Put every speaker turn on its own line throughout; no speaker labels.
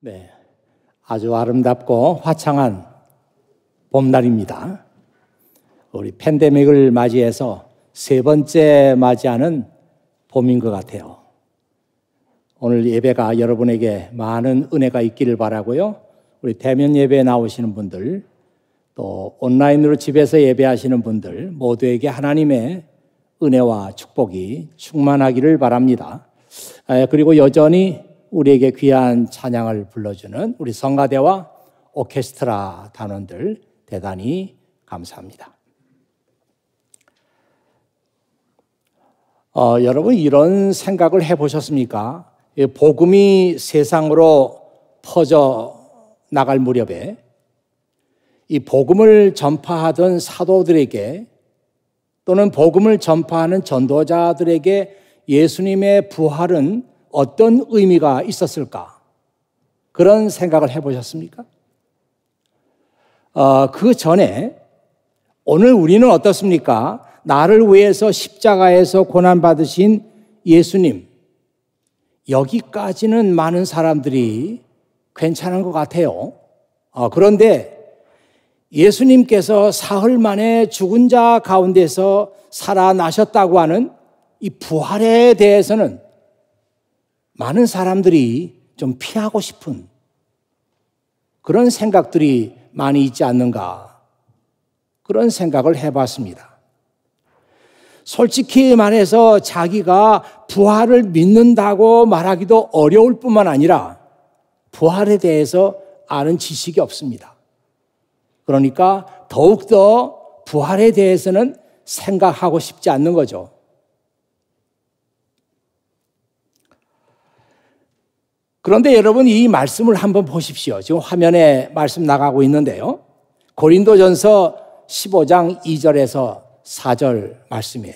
네. 아주 아름답고 화창한 봄날입니다. 우리 팬데믹을 맞이해서 세 번째 맞이하는 봄인 것 같아요. 오늘 예배가 여러분에게 많은 은혜가 있기를 바라고요. 우리 대면 예배에 나오시는 분들, 또 온라인으로 집에서 예배하시는 분들 모두에게 하나님의 은혜와 축복이 충만하기를 바랍니다. 그리고 여전히 우리에게 귀한 찬양을 불러주는 우리 성가대와 오케스트라 단원들 대단히 감사합니다. 어, 여러분 이런 생각을 해보셨습니까? 복음이 세상으로 퍼져 나갈 무렵에 이 복음을 전파하던 사도들에게 또는 복음을 전파하는 전도자들에게 예수님의 부활은 어떤 의미가 있었을까? 그런 생각을 해보셨습니까? 어, 그 전에 오늘 우리는 어떻습니까? 나를 위해서 십자가에서 고난받으신 예수님. 여기까지는 많은 사람들이 괜찮은 것 같아요. 어, 그런데 예수님께서 사흘 만에 죽은 자 가운데서 살아나셨다고 하는 이 부활에 대해서는 많은 사람들이 좀 피하고 싶은 그런 생각들이 많이 있지 않는가 그런 생각을 해봤습니다. 솔직히 말해서 자기가 부활을 믿는다고 말하기도 어려울 뿐만 아니라 부활에 대해서 아는 지식이 없습니다. 그러니까 더욱더 부활에 대해서는 생각하고 싶지 않는 거죠. 그런데 여러분 이 말씀을 한번 보십시오. 지금 화면에 말씀 나가고 있는데요. 고린도전서 15장 2절에서 4절 말씀이에요.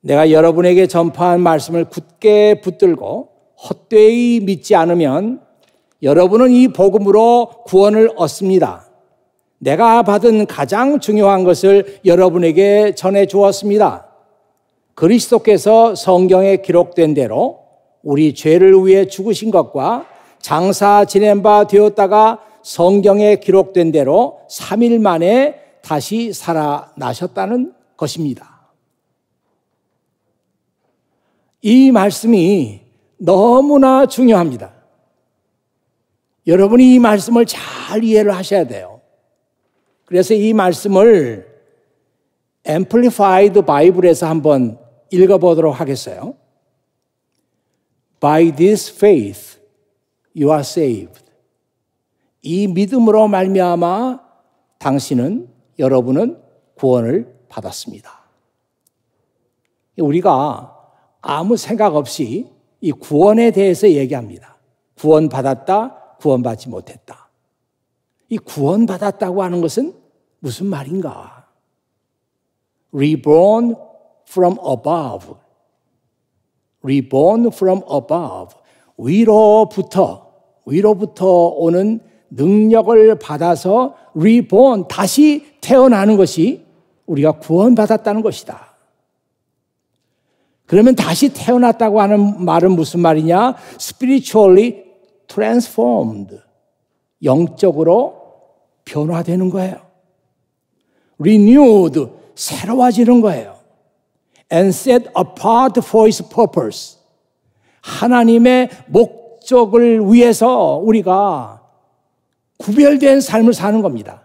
내가 여러분에게 전파한 말씀을 굳게 붙들고 헛되이 믿지 않으면 여러분은 이 복음으로 구원을 얻습니다. 내가 받은 가장 중요한 것을 여러분에게 전해 주었습니다. 그리스도께서 성경에 기록된 대로 우리 죄를 위해 죽으신 것과 장사 지낸 바 되었다가 성경에 기록된 대로 3일 만에 다시 살아나셨다는 것입니다. 이 말씀이 너무나 중요합니다. 여러분이 이 말씀을 잘 이해를 하셔야 돼요. 그래서 이 말씀을 앰플리파이드 바이블에서 한번 읽어보도록 하겠어요. By this faith you are saved. 이 믿음으로 말미암아 당신은 여러분은 구원을 받았습니다. 우리가 아무 생각 없이 이 구원에 대해서 얘기합니다. 구원 받았다, 구원 받지 못했다. 이 구원 받았다고 하는 것은 무슨 말인가? Reborn from above. reborn from above 위로부터 위로부터 오는 능력을 받아서 reborn 다시 태어나는 것이 우리가 구원받았다는 것이다. 그러면 다시 태어났다고 하는 말은 무슨 말이냐? spiritually transformed 영적으로 변화되는 거예요. renewed 새로워지는 거예요. and set apart for his purpose. 하나님의 목적을 위해서 우리가 구별된 삶을 사는 겁니다.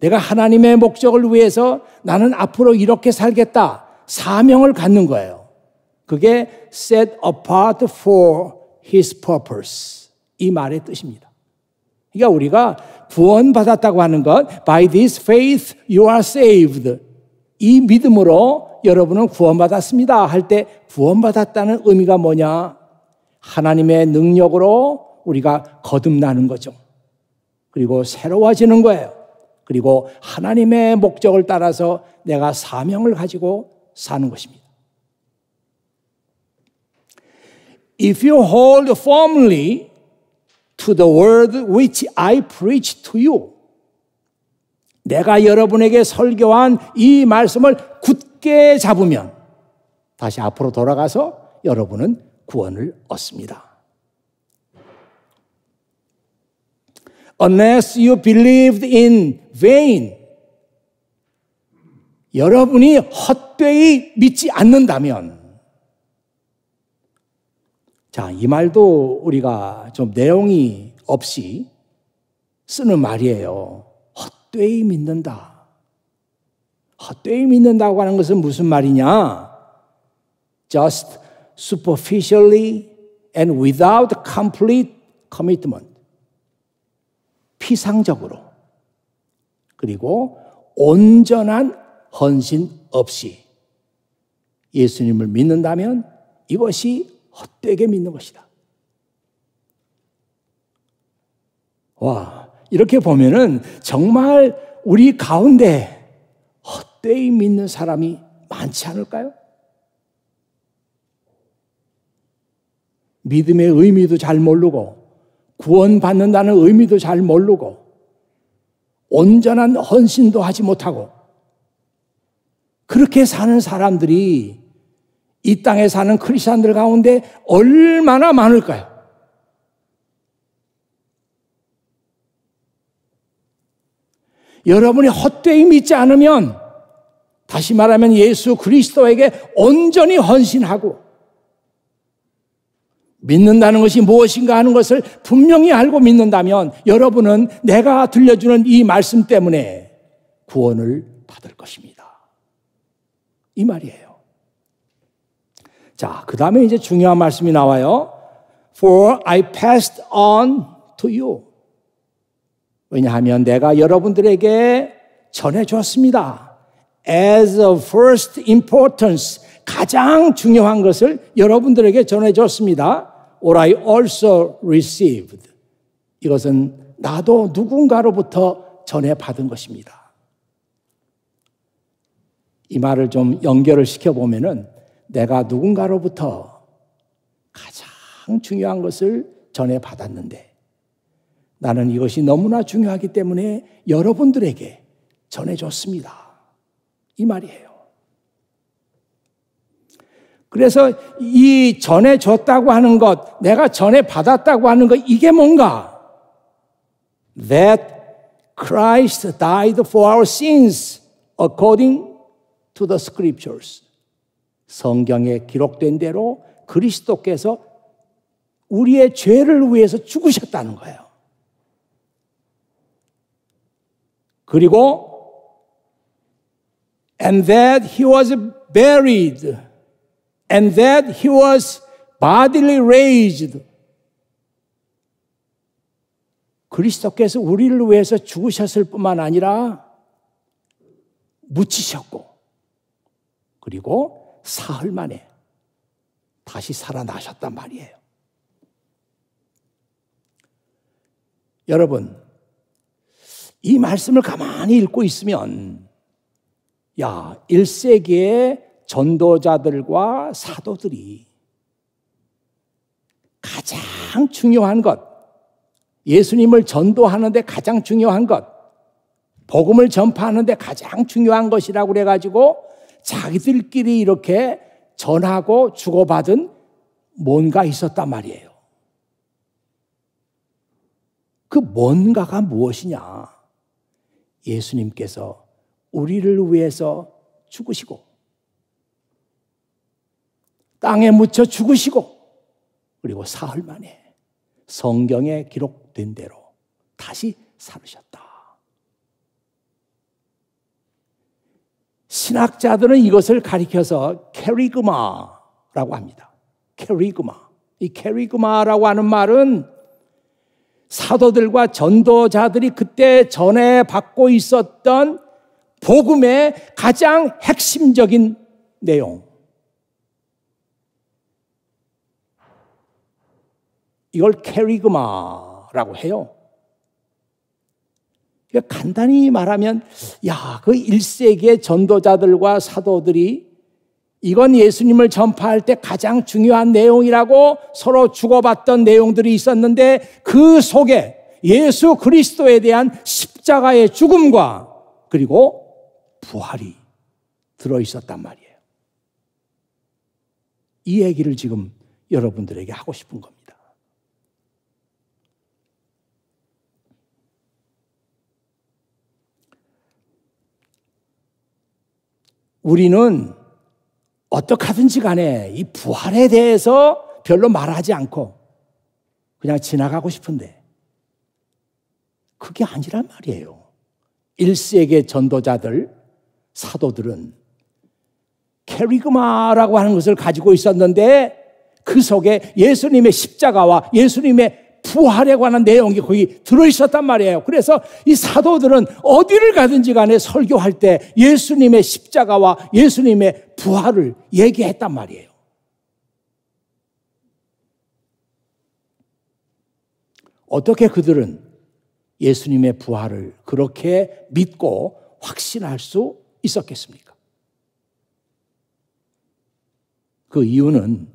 내가 하나님의 목적을 위해서 나는 앞으로 이렇게 살겠다. 사명을 갖는 거예요. 그게 set apart for his purpose. 이 말의 뜻입니다. 그러니까 우리가 구원받았다고 하는 것, by this faith you are saved. 이 믿음으로 여러분은 구원받았습니다. 할 때 구원받았다는 의미가 뭐냐? 하나님의 능력으로 우리가 거듭나는 거죠. 그리고 새로워지는 거예요. 그리고 하나님의 목적을 따라서 내가 사명을 가지고 사는 것입니다. If you hold firmly to the word which I preach to you. 내가 여러분에게 설교한 이 말씀을 굳게 잡으면 다시 앞으로 돌아가서 여러분은 구원을 얻습니다. Unless you believed in vain. 여러분이 헛되이 믿지 않는다면. 자, 이 말도 우리가 좀 내용이 없이 쓰는 말이에요. 헛되이 믿는다. 헛되이 믿는다고 하는 것은 무슨 말이냐? Just superficially and without complete commitment. 피상적으로. 그리고 온전한 헌신 없이 예수님을 믿는다면 이것이 헛되게 믿는 것이다. 와, 이렇게 보면은 정말 우리 가운데 헛되이 믿는 사람이 많지 않을까요? 믿음의 의미도 잘 모르고 구원받는다는 의미도 잘 모르고 온전한 헌신도 하지 못하고 그렇게 사는 사람들이 이 땅에 사는 크리스천들 가운데 얼마나 많을까요? 여러분이 헛되이 믿지 않으면 다시 말하면 예수 그리스도에게 온전히 헌신하고 믿는다는 것이 무엇인가 하는 것을 분명히 알고 믿는다면 여러분은 내가 들려주는 이 말씀 때문에 구원을 받을 것입니다. 이 말이에요. 자, 그 다음에 이제 중요한 말씀이 나와요. For I passed on to you. 왜냐하면 내가 여러분들에게 전해주었습니다. As a first importance, 가장 중요한 것을 여러분들에게 전해줬습니다. Or I also received. 이것은 나도 누군가로부터 전해받은 것입니다. 이 말을 좀 연결을 시켜보면은 내가 누군가로부터 가장 중요한 것을 전해받았는데 나는 이것이 너무나 중요하기 때문에 여러분들에게 전해줬습니다. 이 말이에요. 그래서 이 전해줬다고 하는 것, 내가 전해받았다고 하는 것, 이게 뭔가? That Christ died for our sins according to the scriptures. 성경에 기록된 대로 그리스도께서 우리의 죄를 위해서 죽으셨다는 거예요. 그리고 and that he was buried and that he was bodily raised 그리스도께서 우리를 위해서 죽으셨을 뿐만 아니라 묻히셨고 그리고 사흘 만에 다시 살아나셨단 말이에요. 여러분 이 말씀을 가만히 읽고 있으면 야, 1세기의 전도자들과 사도들이 가장 중요한 것, 예수님을 전도하는데 가장 중요한 것, 복음을 전파하는데 가장 중요한 것이라고 해래가지고 자기들끼리 이렇게 전하고 주고받은 뭔가 있었단 말이에요. 그 뭔가가 무엇이냐? 예수님께서 우리를 위해서 죽으시고 땅에 묻혀 죽으시고 그리고 사흘 만에 성경에 기록된 대로 다시 살으셨다. 신학자들은 이것을 가리켜서 캐리그마라고 합니다. 캐리그마. 이 캐리그마라고 하는 말은 사도들과 전도자들이 그때 전에 받고 있었던 복음의 가장 핵심적인 내용. 이걸 캐리그마라고 해요. 그러니까 간단히 말하면, 야, 그 1세기의 전도자들과 사도들이 이건 예수님을 전파할 때 가장 중요한 내용이라고 서로 주고받던 내용들이 있었는데 그 속에 예수 그리스도에 대한 십자가의 죽음과 그리고 부활이 들어 있었단 말이에요. 이 얘기를 지금 여러분들에게 하고 싶은 겁니다. 우리는 어떻하든지 간에 이 부활에 대해서 별로 말하지 않고 그냥 지나가고 싶은데 그게 아니란 말이에요. 1세계 전도자들, 사도들은 캐리그마라고 하는 것을 가지고 있었는데 그 속에 예수님의 십자가와 예수님의 부활에 관한 내용이 거기 들어있었단 말이에요. 그래서 이 사도들은 어디를 가든지 간에 설교할 때 예수님의 십자가와 예수님의 부활을 얘기했단 말이에요. 어떻게 그들은 예수님의 부활을 그렇게 믿고 확신할 수 있었겠습니까? 그 이유는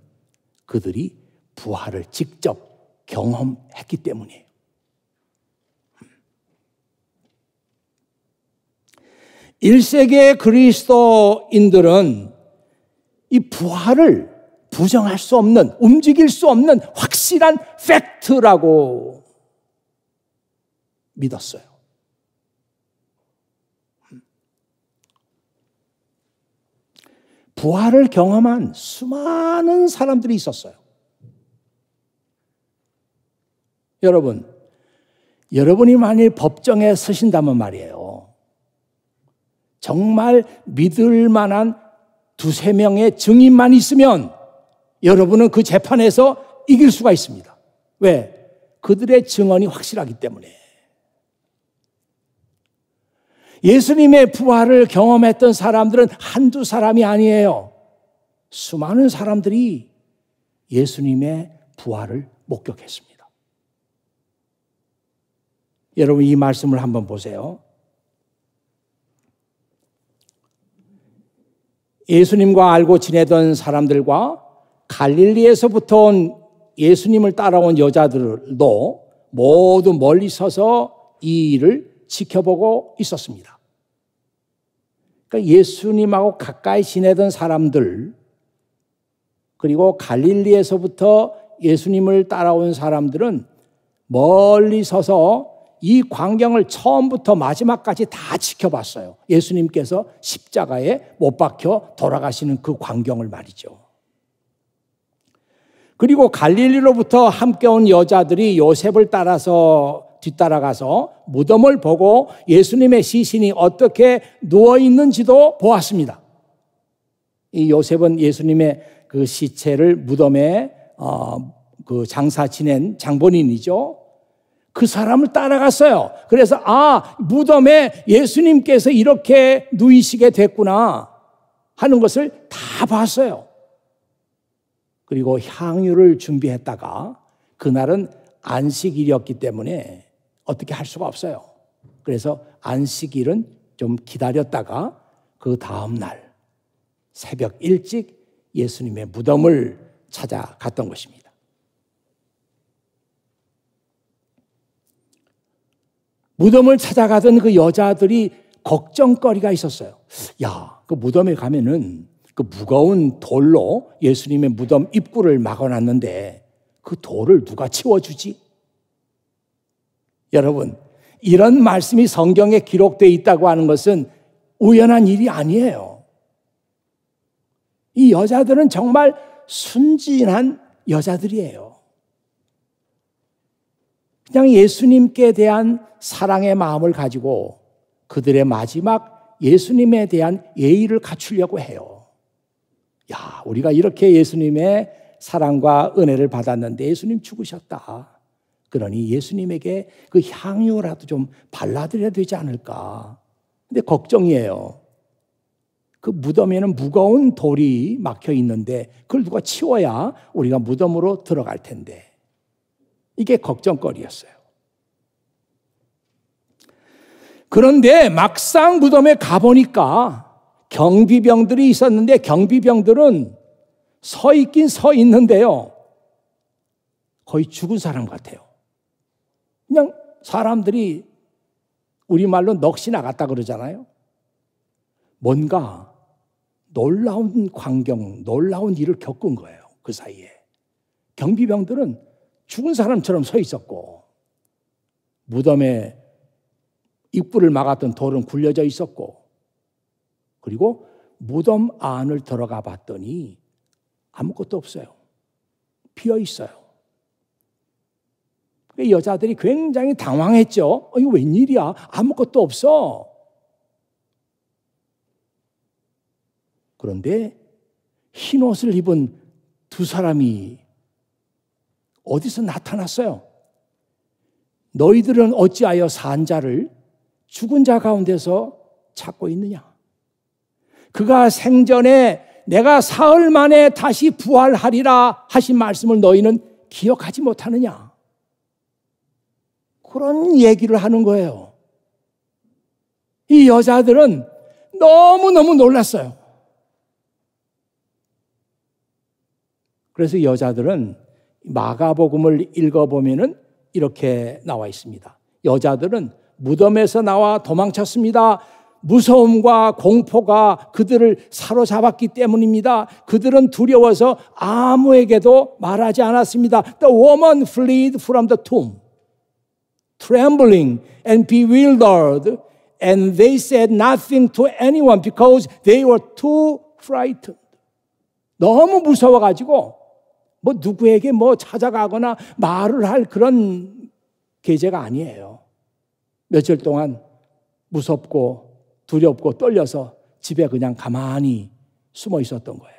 그들이 부활을 직접 경험했기 때문이에요. 일세계 그리스도인들은 이 부활을 부정할 수 없는, 움직일 수 없는 확실한 팩트라고 믿었어요. 부활을 경험한 수많은 사람들이 있었어요. 여러분, 여러분이 만일 법정에 서신다면 말이에요. 정말 믿을 만한 두세 명의 증인만 있으면 여러분은 그 재판에서 이길 수가 있습니다. 왜? 그들의 증언이 확실하기 때문에. 예수님의 부활을 경험했던 사람들은 한두 사람이 아니에요. 수많은 사람들이 예수님의 부활을 목격했습니다. 여러분 이 말씀을 한번 보세요. 예수님과 알고 지내던 사람들과 갈릴리에서부터 온 예수님을 따라온 여자들도 모두 멀리 서서 이 일을 지켜보고 있었습니다. 그러니까 예수님하고 가까이 지내던 사람들 그리고 갈릴리에서부터 예수님을 따라온 사람들은 멀리 서서 이 광경을 처음부터 마지막까지 다 지켜봤어요. 예수님께서 십자가에 못 박혀 돌아가시는 그 광경을 말이죠. 그리고 갈릴리로부터 함께 온 여자들이 요셉을 따라서 뒤따라가서 무덤을 보고 예수님의 시신이 어떻게 누워 있는지도 보았습니다. 이 요셉은 예수님의 그 시체를 무덤에 어, 그 장사 지낸 장본인이죠. 그 사람을 따라갔어요. 그래서 아, 무덤에 예수님께서 이렇게 누이시게 됐구나 하는 것을 다 봤어요. 그리고 향유를 준비했다가 그날은 안식일이었기 때문에 어떻게 할 수가 없어요. 그래서 안식일은 좀 기다렸다가 그 다음날 새벽 일찍 예수님의 무덤을 찾아갔던 것입니다. 무덤을 찾아가던 그 여자들이 걱정거리가 있었어요. 야, 그 무덤에 가면은 그 무거운 돌로 예수님의 무덤 입구를 막아놨는데 그 돌을 누가 치워주지? 여러분, 이런 말씀이 성경에 기록되어 있다고 하는 것은 우연한 일이 아니에요. 이 여자들은 정말 순진한 여자들이에요. 그냥 예수님께 대한 사랑의 마음을 가지고 그들의 마지막 예수님에 대한 예의를 갖추려고 해요. 야, 우리가 이렇게 예수님의 사랑과 은혜를 받았는데 예수님 죽으셨다. 그러니 예수님에게 그 향유라도 좀 발라드려야 되지 않을까. 근데 걱정이에요. 그 무덤에는 무거운 돌이 막혀 있는데 그걸 누가 치워야 우리가 무덤으로 들어갈 텐데. 이게 걱정거리였어요. 그런데 막상 무덤에 가보니까 경비병들이 있었는데 경비병들은 서 있긴 서 있는데요. 거의 죽은 사람 같아요. 그냥 사람들이 우리말로 넋이 나갔다 그러잖아요. 뭔가 놀라운 광경, 놀라운 일을 겪은 거예요. 그 사이에. 경비병들은 죽은 사람처럼 서 있었고 무덤에 입구를 막았던 돌은 굴려져 있었고 그리고 무덤 안을 들어가 봤더니 아무것도 없어요. 비어 있어요. 그 여자들이 굉장히 당황했죠. 어, 이거 웬일이야? 아무것도 없어. 그런데 흰 옷을 입은 두 사람이 어디서 나타났어요? 너희들은 어찌하여 산 자를 죽은 자 가운데서 찾고 있느냐? 그가 생전에 내가 사흘 만에 다시 부활하리라 하신 말씀을 너희는 기억하지 못하느냐? 그런 얘기를 하는 거예요. 이 여자들은 너무너무 놀랐어요. 그래서 여자들은 마가복음을 읽어보면은 이렇게 나와 있습니다. 여자들은 무덤에서 나와 도망쳤습니다. 무서움과 공포가 그들을 사로잡았기 때문입니다. 그들은 두려워서 아무에게도 말하지 않았습니다. The woman fled from the tomb, trembling and bewildered, and they said nothing to anyone because they were too frightened. 너무 무서워가지고 뭐 누구에게 뭐 찾아가거나 말을 할 그런 계제가 아니에요. 며칠 동안 무섭고 두렵고 떨려서 집에 그냥 가만히 숨어 있었던 거예요.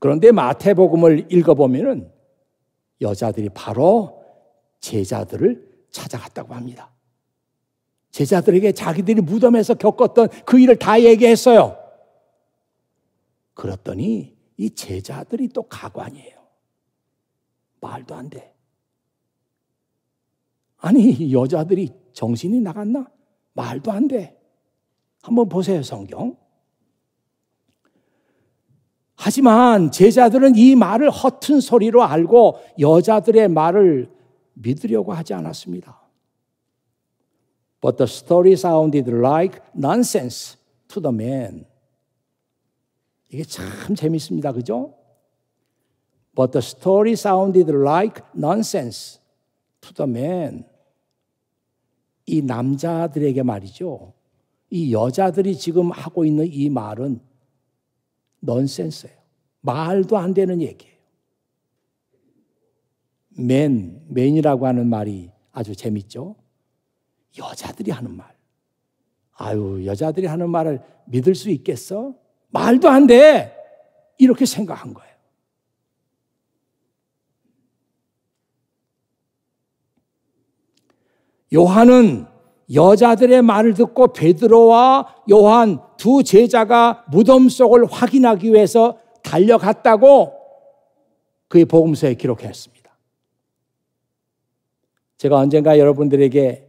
그런데 마태복음을 읽어보면은 여자들이 바로 제자들을 찾아갔다고 합니다. 제자들에게 자기들이 무덤에서 겪었던 그 일을 다 얘기했어요. 그랬더니 이 제자들이 또 가관이에요. 말도 안 돼. 아니, 여자들이 정신이 나갔나? 말도 안 돼. 한번 보세요, 성경. 하지만 제자들은 이 말을 허튼 소리로 알고 여자들의 말을 믿으려고 하지 않았습니다. But the story sounded like nonsense to the man. 이게 참 재밌습니다. 그죠? But the story sounded like nonsense to the man. 이 남자들에게 말이죠. 이 여자들이 지금 하고 있는 이 말은 넌센스예요. 말도 안 되는 얘기예요. 맨, 맨이라고 하는 말이 아주 재밌죠. 여자들이 하는 말. 아유, 여자들이 하는 말을 믿을 수 있겠어? 말도 안 돼! 이렇게 생각한 거예요. 요한은 여자들의 말을 듣고 베드로와 요한 두 제자가 무덤 속을 확인하기 위해서 달려갔다고 그의 복음서에 기록했습니다. 제가 언젠가 여러분들에게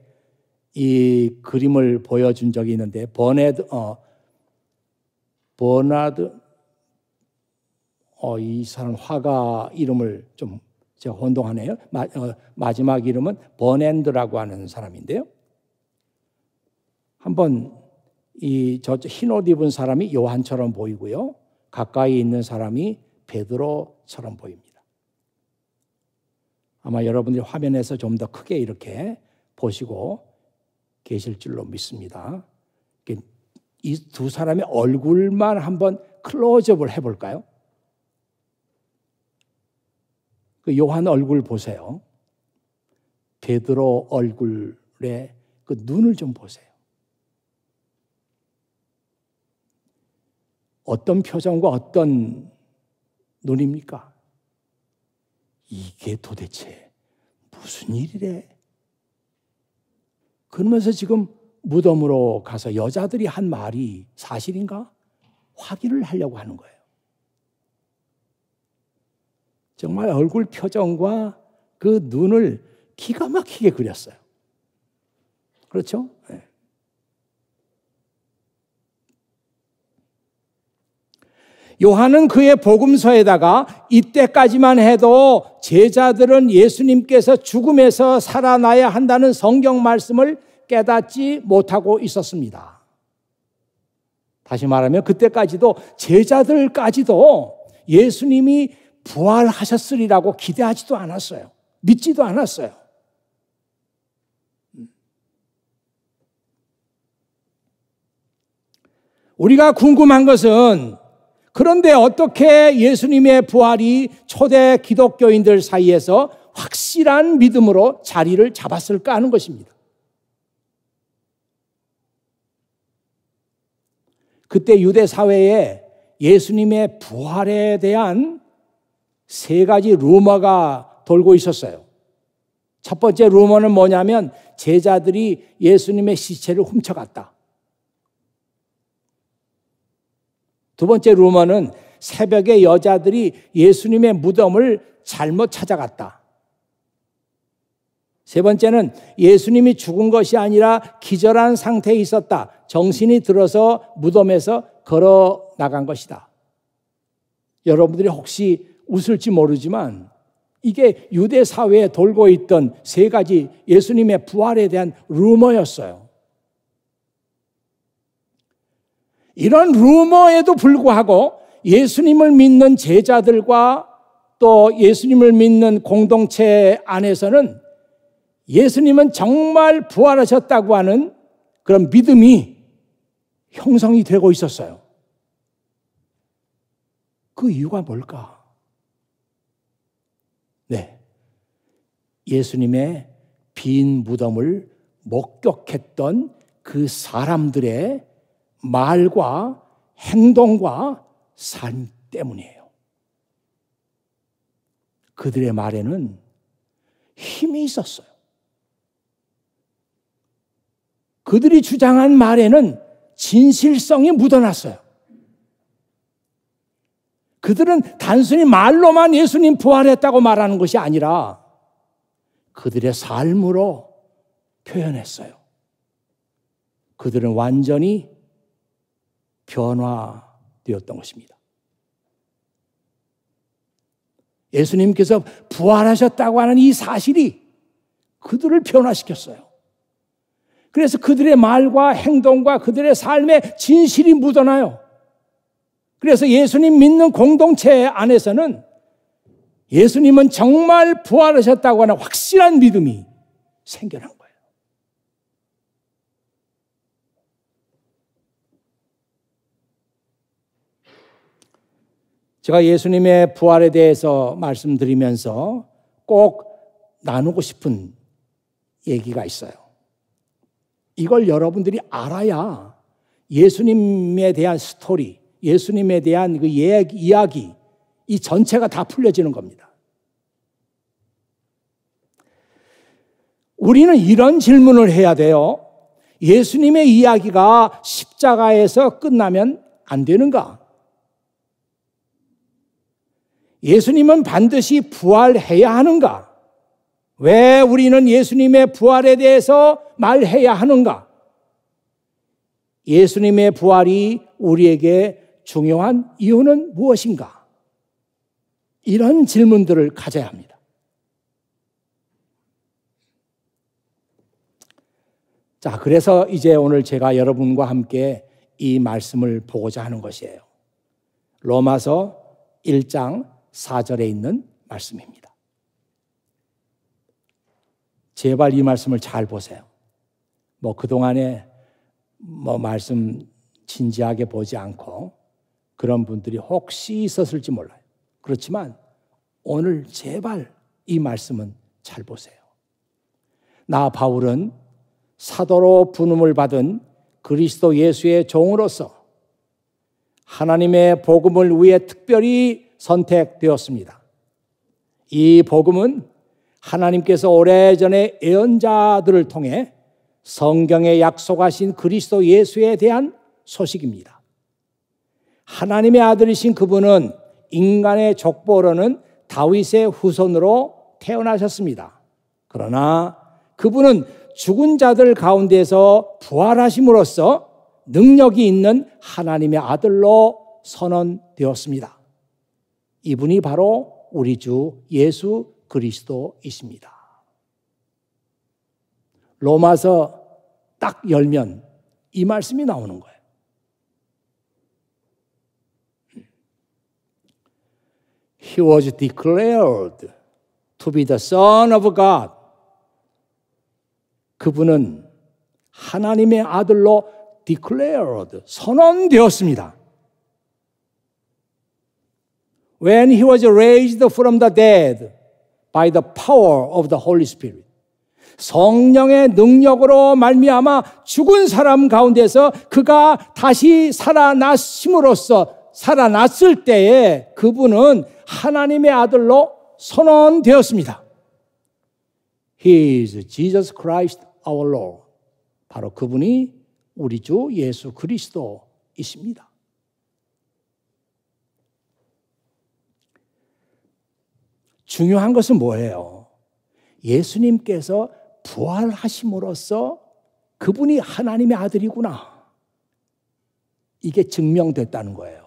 이 그림을 보여준 적이 있는데 버네드 어 버나드 어이 사람 화가 이름을 좀 제가 혼동하네요. 마, 어, 마지막 이름은 버넨드라고 하는 사람인데요. 한번 이 저 흰 옷 입은 사람이 요한처럼 보이고요. 가까이 있는 사람이 베드로처럼 보입니다. 아마 여러분들이 화면에서 좀 더 크게 이렇게 보시고 계실 줄로 믿습니다. 이 두 사람의 얼굴만 한번 클로즈업을 해볼까요? 그 요한 얼굴 보세요. 베드로 얼굴에 그 눈을 좀 보세요. 어떤 표정과 어떤 눈입니까? 이게 도대체 무슨 일이래? 그러면서 지금 무덤으로 가서 여자들이 한 말이 사실인가 확인을 하려고 하는 거예요. 정말 얼굴 표정과 그 눈을 기가 막히게 그렸어요. 그렇죠? 네. 요한은 그의 복음서에다가 이때까지만 해도 제자들은 예수님께서 죽음에서 살아나야 한다는 성경 말씀을 깨닫지 못하고 있었습니다. 다시 말하면 그때까지도 제자들까지도 예수님이 부활하셨으리라고 기대하지도 않았어요. 믿지도 않았어요. 음. 우리가 궁금한 것은 그런데 어떻게 예수님의 부활이 초대 기독교인들 사이에서 확실한 믿음으로 자리를 잡았을까 하는 것입니다. 그때 유대 사회에 예수님의 부활에 대한 세 가지 루머가 돌고 있었어요. 첫 번째 루머는 뭐냐면 제자들이 예수님의 시체를 훔쳐갔다. 두 번째 루머는 새벽에 여자들이 예수님의 무덤을 잘못 찾아갔다. 세 번째는 예수님이 죽은 것이 아니라 기절한 상태에 있었다. 정신이 들어서 무덤에서 걸어 나간 것이다. 여러분들이 혹시 웃을지 모르지만 이게 유대 사회에 돌고 있던 세 가지 예수님의 부활에 대한 루머였어요. 이런 루머에도 불구하고 예수님을 믿는 제자들과 또 예수님을 믿는 공동체 안에서는 예수님은 정말 부활하셨다고 하는 그런 믿음이 형성이 되고 있었어요. 그 이유가 뭘까? 네. 예수님의 빈 무덤을 목격했던 그 사람들의 말과 행동과 삶 때문이에요. 그들의 말에는 힘이 있었어요. 그들이 주장한 말에는 진실성이 묻어났어요. 그들은 단순히 말로만 예수님 부활했다고 말하는 것이 아니라 그들의 삶으로 표현했어요. 그들은 완전히 변화되었던 것입니다. 예수님께서 부활하셨다고 하는 이 사실이 그들을 변화시켰어요. 그래서 그들의 말과 행동과 그들의 삶에 진실이 묻어나요. 그래서 예수님 믿는 공동체 안에서는 예수님은 정말 부활하셨다고 하는 확실한 믿음이 생겨난 거예요. 제가 예수님의 부활에 대해서 말씀드리면서 꼭 나누고 싶은 얘기가 있어요. 이걸 여러분들이 알아야 예수님에 대한 스토리, 예수님에 대한 그 이야기, 이 전체가 다 풀려지는 겁니다. 우리는 이런 질문을 해야 돼요. 예수님의 이야기가 십자가에서 끝나면 안 되는가? 예수님은 반드시 부활해야 하는가? 왜 우리는 예수님의 부활에 대해서 말해야 하는가? 예수님의 부활이 우리에게 중요한 이유는 무엇인가? 이런 질문들을 가져야 합니다. 자, 그래서 이제 오늘 제가 여러분과 함께 이 말씀을 보고자 하는 것이에요. 로마서 1장 4절에 있는 말씀입니다. 제발 이 말씀을 잘 보세요. 뭐 그동안에 뭐 말씀 진지하게 보지 않고 그런 분들이 혹시 있었을지 몰라요. 그렇지만 오늘 제발 이 말씀은 잘 보세요. 나 바울은 사도로 분음을 받은 그리스도 예수의 종으로서 하나님의 복음을 위해 특별히 선택되었습니다. 이 복음은 하나님께서 오래전에 예언자들을 통해 성경에 약속하신 그리스도 예수에 대한 소식입니다. 하나님의 아들이신 그분은 인간의 족보로는 다윗의 후손으로 태어나셨습니다. 그러나 그분은 죽은 자들 가운데서 부활하심으로써 능력이 있는 하나님의 아들로 선언되었습니다. 이분이 바로 우리 주 예수 그리스도이십니다. 로마서 딱 열면 이 말씀이 나오는 거예요. He was declared to be the Son of God. 그분은 하나님의 아들로 declared, 선언되었습니다. When he was raised from the dead, by the power of the Holy Spirit. 성령의 능력으로 말미암아 죽은 사람 가운데서 그가 다시 살아났음으로써 살아났을 때에 그분은 하나님의 아들로 선언되었습니다. He is Jesus Christ our Lord. 바로 그분이 우리 주 예수 그리스도이십니다. 중요한 것은 뭐예요? 예수님께서 부활하심으로써 그분이 하나님의 아들이구나. 이게 증명됐다는 거예요.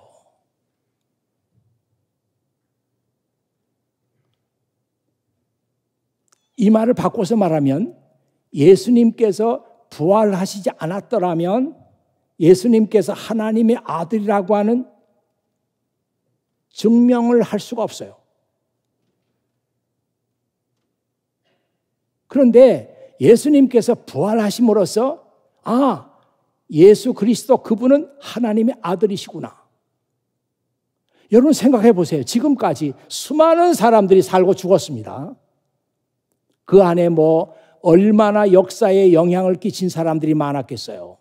이 말을 바꿔서 말하면 예수님께서 부활하시지 않았더라면 예수님께서 하나님의 아들이라고 하는 증명을 할 수가 없어요. 그런데 예수님께서 부활하심으로써 아, 예수 그리스도 그분은 하나님의 아들이시구나. 여러분 생각해 보세요. 지금까지 수많은 사람들이 살고 죽었습니다. 그 안에 뭐 얼마나 역사에 영향을 끼친 사람들이 많았겠어요.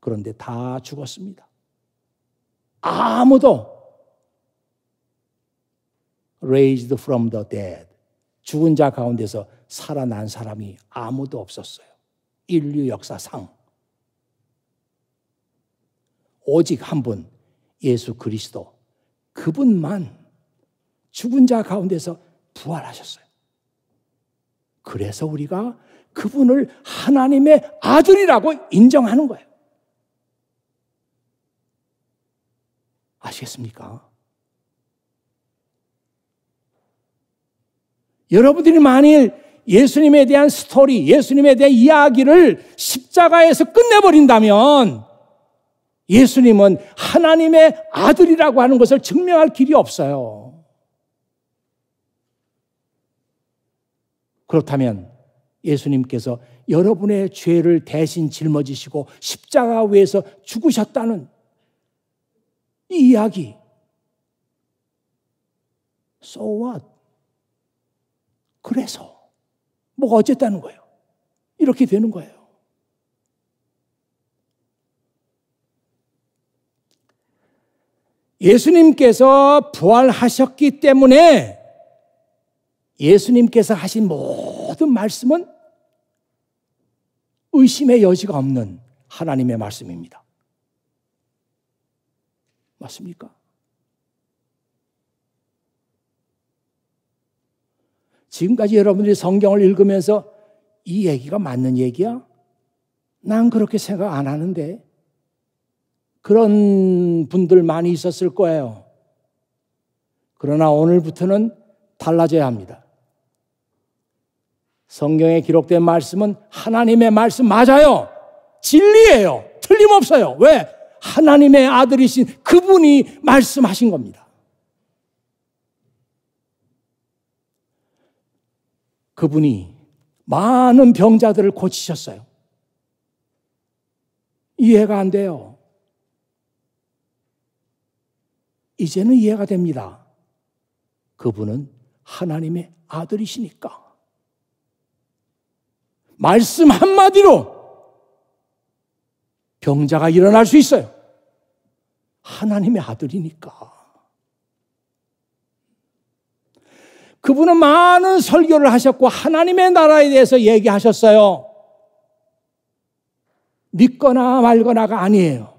그런데 다 죽었습니다. 아무도 raised from the dead. 죽은 자 가운데서 살아난 사람이 아무도 없었어요. 인류 역사상. 오직 한 분, 예수 그리스도. 그분만 죽은 자 가운데서 부활하셨어요. 그래서 우리가 그분을 하나님의 아들이라고 인정하는 거예요. 아시겠습니까? 여러분들이 만일 예수님에 대한 스토리, 예수님에 대한 이야기를 십자가에서 끝내버린다면 예수님은 하나님의 아들이라고 하는 것을 증명할 길이 없어요. 그렇다면 예수님께서 여러분의 죄를 대신 짊어지시고 십자가 위에서 죽으셨다는 이 이야기. So what? 그래서 뭐가 어쨌다는 거예요. 이렇게 되는 거예요. 예수님께서 부활하셨기 때문에 예수님께서 하신 모든 말씀은 의심의 여지가 없는 하나님의 말씀입니다. 맞습니까? 지금까지 여러분들이 성경을 읽으면서 이 얘기가 맞는 얘기야? 난 그렇게 생각 안 하는데. 그런 분들 많이 있었을 거예요. 그러나 오늘부터는 달라져야 합니다. 성경에 기록된 말씀은 하나님의 말씀 맞아요. 진리예요. 틀림없어요. 왜? 하나님의 아들이신 그분이 말씀하신 겁니다. 그분이 많은 병자들을 고치셨어요. 이해가 안 돼요. 이제는 이해가 됩니다. 그분은 하나님의 아들이시니까. 말씀 한마디로 병자가 일어날 수 있어요. 하나님의 아들이니까. 그분은 많은 설교를 하셨고 하나님의 나라에 대해서 얘기하셨어요. 믿거나 말거나가 아니에요.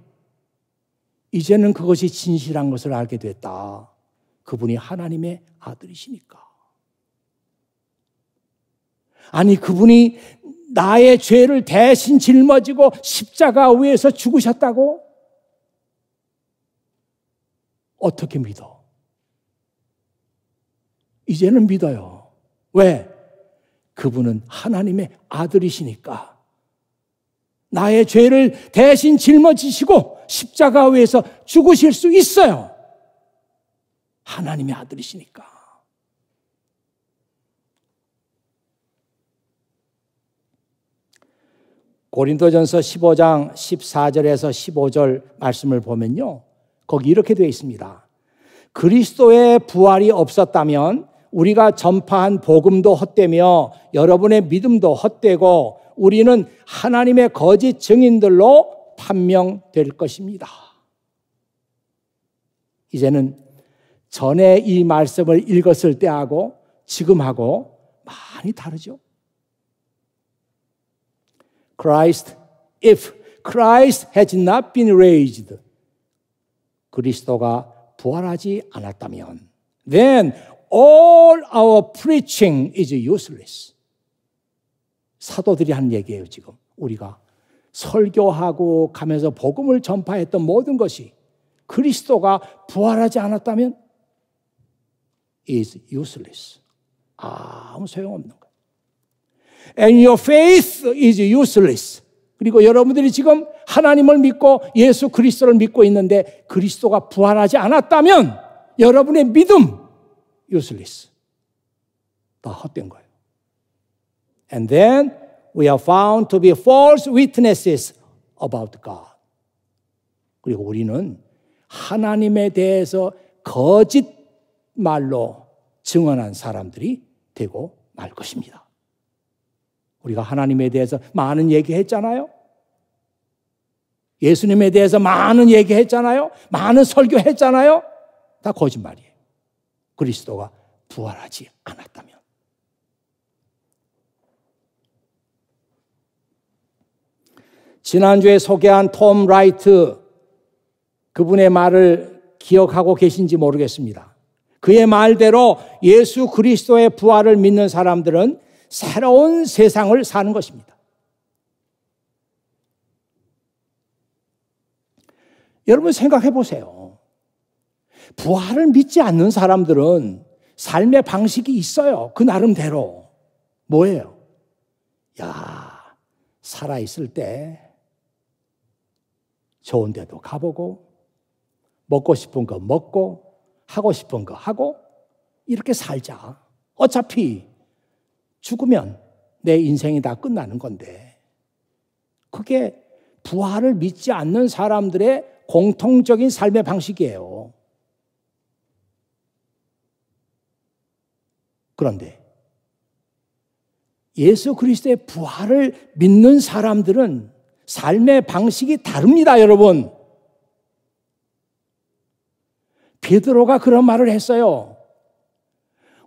이제는 그것이 진실한 것을 알게 됐다. 그분이 하나님의 아들이시니까. 아니, 그분이 나의 죄를 대신 짊어지고 십자가 위에서 죽으셨다고? 어떻게 믿어? 이제는 믿어요. 왜? 그분은 하나님의 아들이시니까. 나의 죄를 대신 짊어지시고 십자가 위에서 죽으실 수 있어요. 하나님의 아들이시니까. 고린도전서 15장 14절에서 15절 말씀을 보면요. 거기 이렇게 되어 있습니다. 그리스도의 부활이 없었다면 우리가 전파한 복음도 헛되며 여러분의 믿음도 헛되고 우리는 하나님의 거짓 증인들로 판명될 것입니다. 이제는 전에 이 말씀을 읽었을 때하고 지금하고 많이 다르죠. Christ, if Christ has not been raised, 그리스도가 부활하지 않았다면, then all our preaching is useless. 사도들이 한 얘기예요, 지금. 우리가 설교하고 가면서 복음을 전파했던 모든 것이 그리스도가 부활하지 않았다면 is useless. 아무 소용없는 거예요. And your faith is useless. 그리고 여러분들이 지금 하나님을 믿고 예수 그리스도를 믿고 있는데 그리스도가 부활하지 않았다면 여러분의 믿음 useless. 다 헛된 거예요. And then we are found to be false witnesses about God. 그리고 우리는 하나님에 대해서 거짓말로 증언한 사람들이 되고 말 것입니다. 우리가 하나님에 대해서 많은 얘기했잖아요. 예수님에 대해서 많은 얘기했잖아요. 많은 설교했잖아요. 다 거짓말이에요. 그리스도가 부활하지 않았다면 지난주에 소개한 톰 라이트 그분의 말을 기억하고 계신지 모르겠습니다. 그의 말대로 예수 그리스도의 부활을 믿는 사람들은 새로운 세상을 사는 것입니다. 여러분 생각해 보세요. 부활을 믿지 않는 사람들은 삶의 방식이 있어요. 그 나름대로. 뭐예요? 야, 살아있을 때 좋은 데도 가보고, 먹고 싶은 거 먹고, 하고 싶은 거 하고, 이렇게 살자. 어차피 죽으면 내 인생이 다 끝나는 건데. 그게 부활을 믿지 않는 사람들의 공통적인 삶의 방식이에요. 그런데 예수 그리스도의 부활을 믿는 사람들은 삶의 방식이 다릅니다, 여러분. 베드로가 그런 말을 했어요.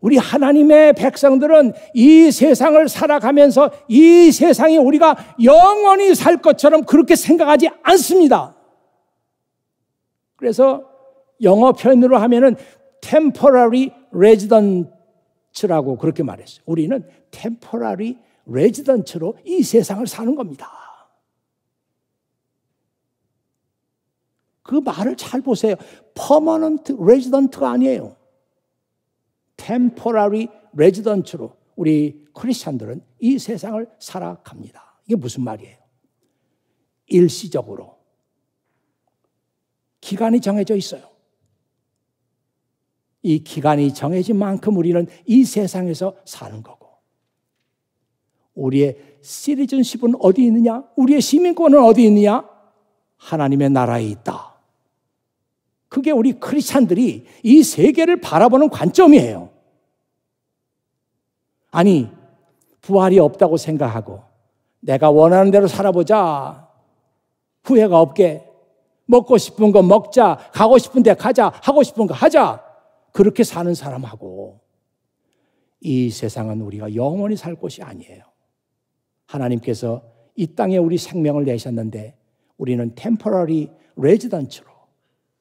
우리 하나님의 백성들은 이 세상을 살아가면서 이 세상에 우리가 영원히 살 것처럼 그렇게 생각하지 않습니다. 그래서 영어 표현으로 하면은 temporary resident 라고 그렇게 말했어요. 우리는 템포라리 레지던츠로 이 세상을 사는 겁니다. 그 말을 잘 보세요. 퍼머넌트 레지던트가 아니에요. 템포라리 레지던츠로 우리 크리스천들은 이 세상을 살아갑니다. 이게 무슨 말이에요? 일시적으로 기간이 정해져 있어요. 이 기간이 정해진 만큼 우리는 이 세상에서 사는 거고 우리의 시리즌십은 어디 있느냐? 우리의 시민권은 어디 있느냐? 하나님의 나라에 있다. 그게 우리 크리스찬들이 이 세계를 바라보는 관점이에요. 아니, 부활이 없다고 생각하고 내가 원하는 대로 살아보자. 후회가 없게 먹고 싶은 거 먹자. 가고 싶은 데 가자. 하고 싶은 거 하자. 그렇게 사는 사람하고 이 세상은 우리가 영원히 살 곳이 아니에요. 하나님께서 이 땅에 우리 생명을 내셨는데 우리는 템포러리 레지던츠로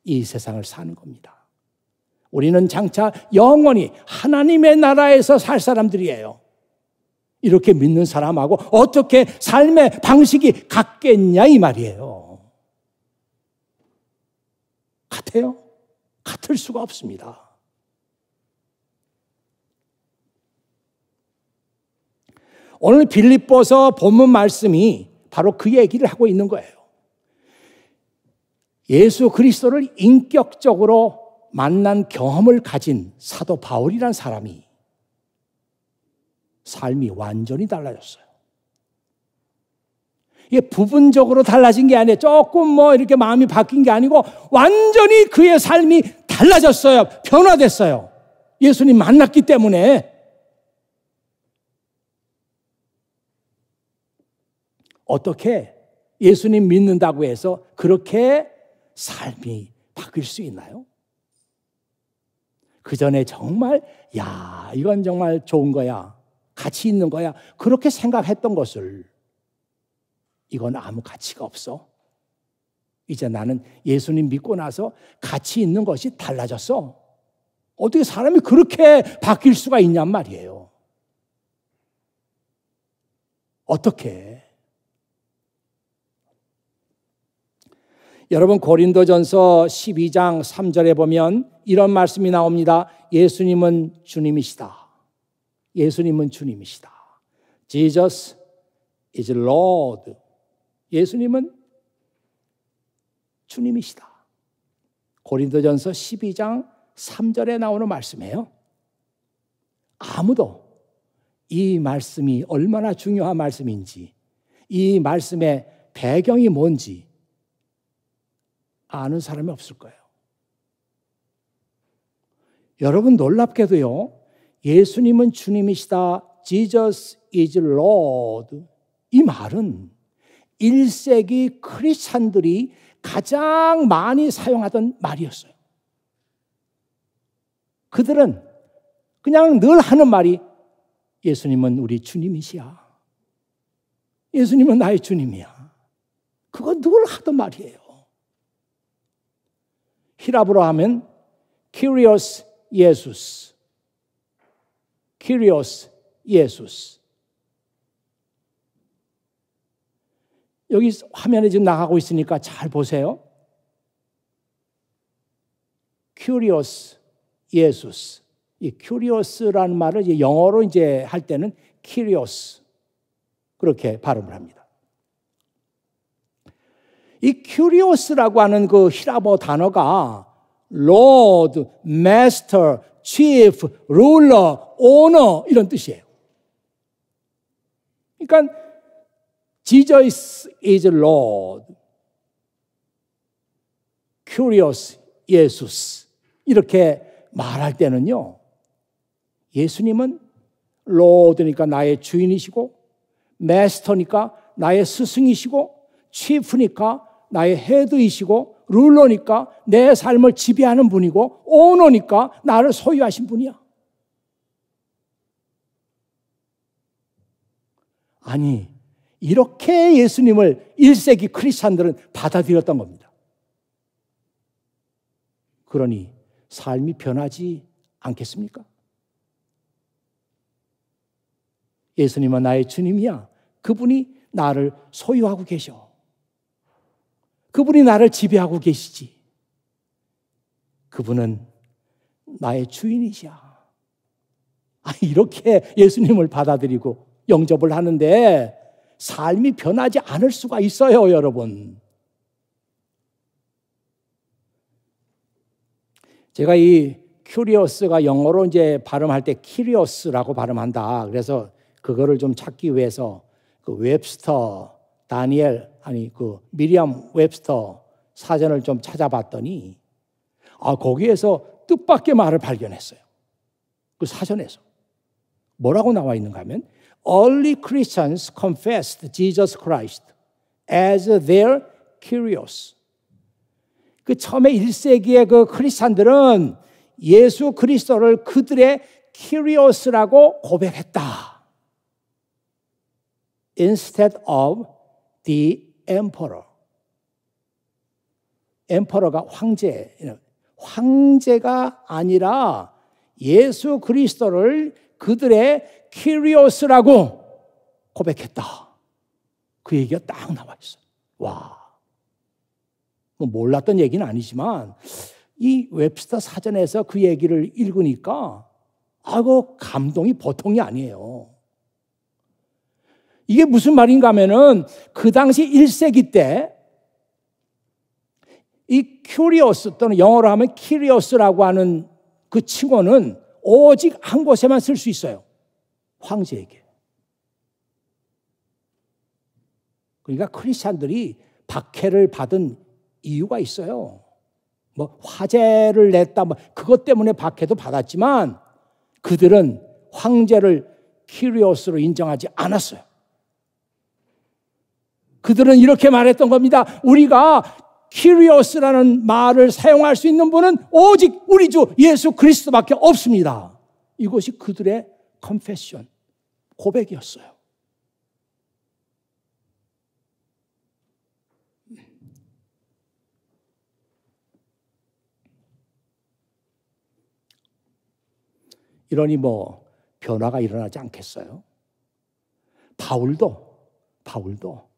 이 세상을 사는 겁니다. 우리는 장차 영원히 하나님의 나라에서 살 사람들이에요. 이렇게 믿는 사람하고 어떻게 삶의 방식이 같겠냐 이 말이에요. 같아요? 같을 수가 없습니다. 오늘 빌립보서 본문 말씀이 바로 그 얘기를 하고 있는 거예요. 예수 그리스도를 인격적으로 만난 경험을 가진 사도 바울이란 사람이 삶이 완전히 달라졌어요. 이게 부분적으로 달라진 게 아니에요. 조금 뭐 이렇게 마음이 바뀐 게 아니고 완전히 그의 삶이 달라졌어요. 변화됐어요. 예수님 만났기 때문에 어떻게 예수님 믿는다고 해서 그렇게 삶이 바뀔 수 있나요? 그 전에 정말, 야, 이건 정말 좋은 거야. 가치 있는 거야. 그렇게 생각했던 것을 이건 아무 가치가 없어. 이제 나는 예수님 믿고 나서 가치 있는 것이 달라졌어. 어떻게 사람이 그렇게 바뀔 수가 있냔 말이에요. 어떻게 여러분 고린도전서 12장 3절에 보면 이런 말씀이 나옵니다. 예수님은 주님이시다. 예수님은 주님이시다. Jesus is Lord. 예수님은 주님이시다. 고린도전서 12장 3절에 나오는 말씀이에요. 아무도 이 말씀이 얼마나 중요한 말씀인지, 이 말씀의 배경이 뭔지, 아는 사람이 없을 거예요. 여러분 놀랍게도요. 예수님은 주님이시다. Jesus is Lord. 이 말은 1세기 크리스찬들이 가장 많이 사용하던 말이었어요. 그들은 그냥 늘 하는 말이 예수님은 우리 주님이시야. 예수님은 나의 주님이야. 그거 늘 하던 말이에요. 히랍으로 하면 Kyrios 예수스. Kyrios 예수스. 여기 화면에 지금 나가고 있으니까 잘 보세요. Kyrios 예수스. 이 Curious라는 말을 영어로 이제 할 때는 Curious. 그렇게 발음을 합니다. 이 큐리오스라고 하는 그 히라보 단어가 Lord, Master, Chief, Ruler, Owner 이런 뜻이에요. 그러니까 Jesus is Lord, Curious 예수 이렇게 말할 때는요. 예수님은 로드니까 나의 주인이시고 마스터니까 나의 스승이시고 치프니까 나의 헤드이시고 룰러니까 내 삶을 지배하는 분이고 오너니까 나를 소유하신 분이야. 아니, 이렇게 예수님을 1세기 크리스찬들은 받아들였던 겁니다. 그러니 삶이 변하지 않겠습니까? 예수님은 나의 주님이야. 그분이 나를 소유하고 계셔. 그분이 나를 지배하고 계시지. 그분은 나의 주인이시야. 아, 이렇게 예수님을 받아들이고 영접을 하는데 삶이 변하지 않을 수가 있어요, 여러분. 제가 이 큐리어스가 영어로 이제 발음할 때 키리어스라고 발음한다. 그래서 그거를 좀 찾기 위해서 그 웹스터 다니엘 아니 그 미리암 웹스터 사전을 좀 찾아봤더니 아 거기에서 뜻밖의 말을 발견했어요. 그 사전에서 뭐라고 나와 있는가 하면 early Christians confessed Jesus Christ as their c u r i o s 그 처음에 1세기의 그 크리스찬들은 예수 그리스도를 그들의 c u r i o s 라고 고백했다. instead of the emperor. e m p 가 황제. 황제가 아니라 예수 그리스도를 그들의 키리오스라고 고백했다. 그 얘기가 딱 나와 있어. 와. 뭐 몰랐던 얘기는 아니지만 이 웹스터 사전에서 그 얘기를 읽으니까 아고 감동이 보통이 아니에요. 이게 무슨 말인가 하면은 그 당시 1세기 때 이 큐리오스 또는 영어로 하면 키리오스라고 하는 그 칭호는 오직 한 곳에만 쓸 수 있어요. 황제에게. 그러니까 크리스찬들이 박해를 받은 이유가 있어요. 뭐 화제를 냈다 뭐 그것 때문에 박해도 받았지만 그들은 황제를 키리오스로 인정하지 않았어요. 그들은 이렇게 말했던 겁니다. 우리가 키리오스라는 말을 사용할 수 있는 분은 오직 우리 주 예수 그리스도밖에 없습니다. 이것이 그들의 컨페션, 고백이었어요. 이러니 뭐 변화가 일어나지 않겠어요? 바울도 바울도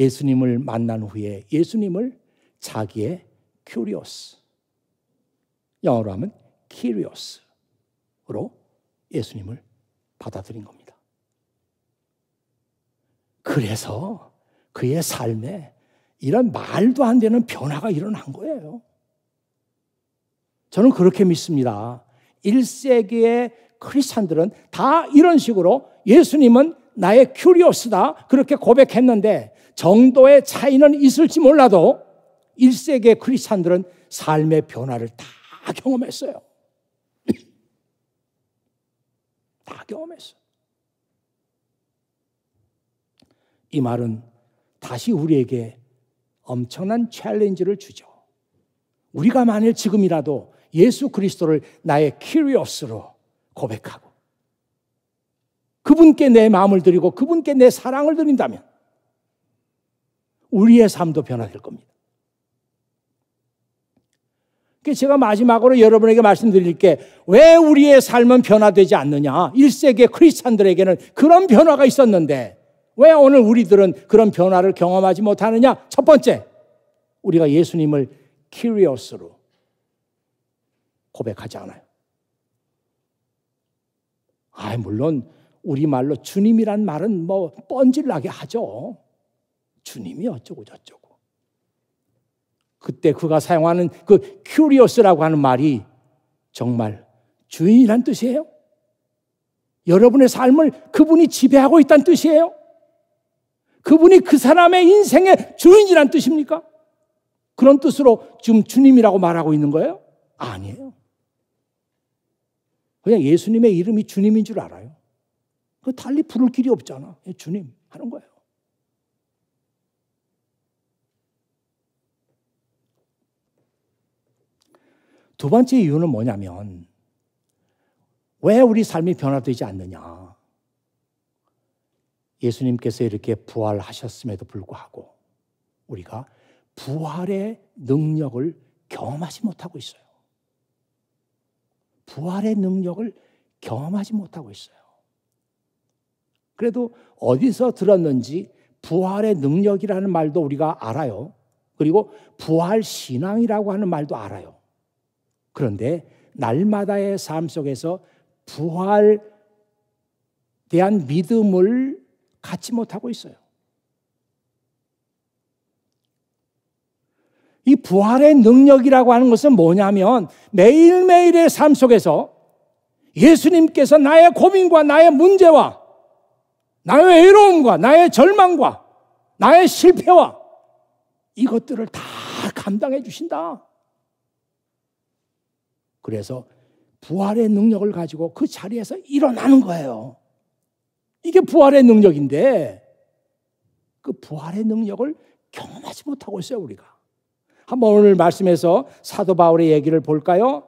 예수님을 만난 후에 예수님을 자기의 큐리오스 영어로 하면 키리오스로 예수님을 받아들인 겁니다. 그래서 그의 삶에 이런 말도 안 되는 변화가 일어난 거예요. 저는 그렇게 믿습니다. 1세기의 크리스찬들은 다 이런 식으로 예수님은 나의 큐리오스다. 그렇게 고백했는데 정도의 차이는 있을지 몰라도 1세기의 크리스찬들은 삶의 변화를 다 경험했어요. 다 경험했어요. 이 말은 다시 우리에게 엄청난 챌린지를 주죠. 우리가 만일 지금이라도 예수 그리스도를 나의 큐리오스로 고백하고 그분께 내 마음을 드리고 그분께 내 사랑을 드린다면 우리의 삶도 변화될 겁니다. 그러니까 제가 마지막으로 여러분에게 말씀드릴 게 왜 우리의 삶은 변화되지 않느냐. 1세기 크리스찬들에게는 그런 변화가 있었는데 왜 오늘 우리들은 그런 변화를 경험하지 못하느냐? 첫 번째, 우리가 예수님을 키리오스로 고백하지 않아요. 아, 물론 우리말로 주님이란 말은 뭐 뻔질나게 하죠. 주님이 어쩌고 저쩌고. 그때 그가 사용하는 그 큐리오스라고 하는 말이 정말 주인이란 뜻이에요. 여러분의 삶을 그분이 지배하고 있다는 뜻이에요. 그분이 그 사람의 인생의 주인이란 뜻입니까? 그런 뜻으로 지금 주님이라고 말하고 있는 거예요? 아니에요. 그냥 예수님의 이름이 주님인 줄 알아요. 그 달리 부를 길이 없잖아. 예, 주님 하는 거예요. 두 번째 이유는 뭐냐면 왜 우리 삶이 변화되지 않느냐. 예수님께서 이렇게 부활하셨음에도 불구하고 우리가 부활의 능력을 경험하지 못하고 있어요. 부활의 능력을 경험하지 못하고 있어요. 그래도 어디서 들었는지 부활의 능력이라는 말도 우리가 알아요. 그리고 부활 신앙이라고 하는 말도 알아요. 그런데 날마다의 삶 속에서 부활 대한 믿음을 갖지 못하고 있어요. 이 부활의 능력이라고 하는 것은 뭐냐면 매일매일의 삶 속에서 예수님께서 나의 고민과 나의 문제와 나의 외로움과 나의 절망과 나의 실패와 이것들을 다 감당해 주신다. 그래서 부활의 능력을 가지고 그 자리에서 일어나는 거예요. 이게 부활의 능력인데 그 부활의 능력을 경험하지 못하고 있어요, 우리가. 한번 오늘 말씀에서 사도 바울의 얘기를 볼까요?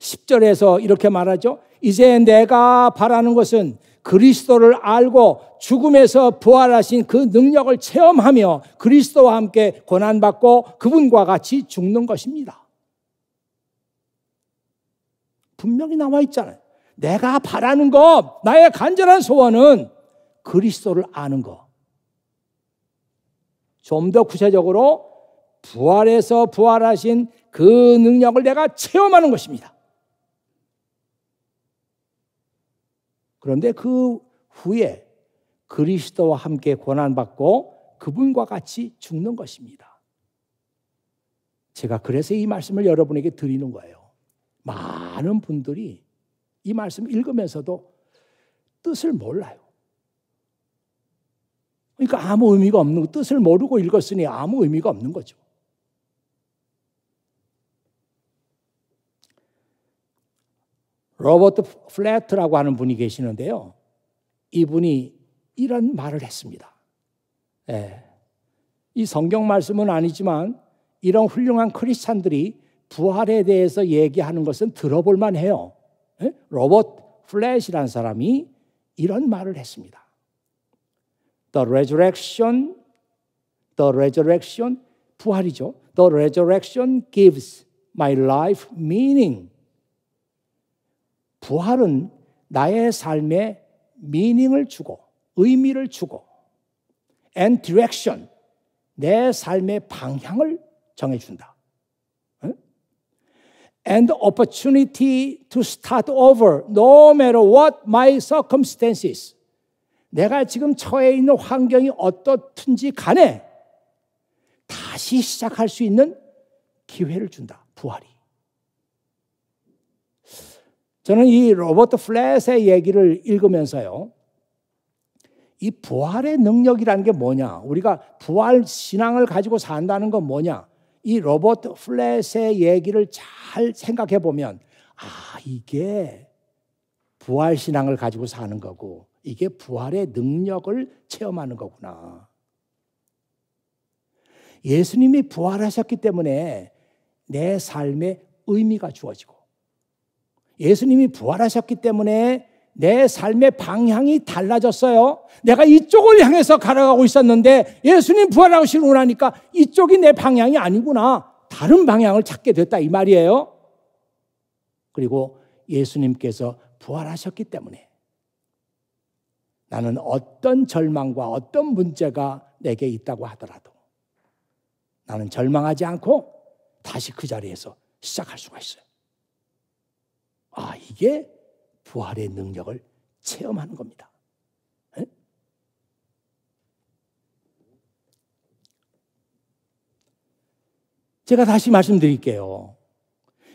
10절에서 이렇게 말하죠. 이제 내가 바라는 것은 그리스도를 알고 죽음에서 부활하신 그 능력을 체험하며 그리스도와 함께 고난받고 그분과 같이 죽는 것입니다. 분명히 나와 있잖아요. 내가 바라는 것, 나의 간절한 소원은 그리스도를 아는 것. 좀 더 구체적으로 부활에서 부활하신 그 능력을 내가 체험하는 것입니다. 그런데 그 후에 그리스도와 함께 고난받고 그분과 같이 죽는 것입니다. 제가 그래서 이 말씀을 여러분에게 드리는 거예요. 많은 분들이 이 말씀 읽으면서도 뜻을 몰라요. 그러니까 아무 의미가 없는 뜻을 모르고 읽었으니 아무 의미가 없는 거죠. 로버트 플래트라고 하는 분이 계시는데요. 이분이 이런 말을 했습니다. 예. 이 성경 말씀은 아니지만 이런 훌륭한 크리스찬들이 부활에 대해서 얘기하는 것은 들어볼 만해요. 예? 로버트 플래이라는 사람이 이런 말을 했습니다. The resurrection, the resurrection, 부활이죠. The resurrection gives my life meaning. 부활은 나의 삶에 미닝을 주고 의미를 주고 and direction 내 삶의 방향을 정해 준다. and the opportunity to start over no matter what my circumstances. 내가 지금 처해 있는 환경이 어떻든지 간에 다시 시작할 수 있는 기회를 준다. 부활이. 저는 이 로버트 플랫의 얘기를 읽으면서요. 이 부활의 능력이라는 게 뭐냐? 우리가 부활 신앙을 가지고 산다는 건 뭐냐? 이 로버트 플랫의 얘기를 잘 생각해 보면 아, 이게 부활 신앙을 가지고 사는 거고 이게 부활의 능력을 체험하는 거구나. 예수님이 부활하셨기 때문에 내 삶에 의미가 주어지고 예수님이 부활하셨기 때문에 내 삶의 방향이 달라졌어요. 내가 이쪽을 향해서 가라가고 있었는데 예수님 부활하시고 나니까 이쪽이 내 방향이 아니구나. 다른 방향을 찾게 됐다 이 말이에요. 그리고 예수님께서 부활하셨기 때문에 나는 어떤 절망과 어떤 문제가 내게 있다고 하더라도 나는 절망하지 않고 다시 그 자리에서 시작할 수가 있어요. 이게 부활의 능력을 체험하는 겁니다. 제가 다시 말씀드릴게요.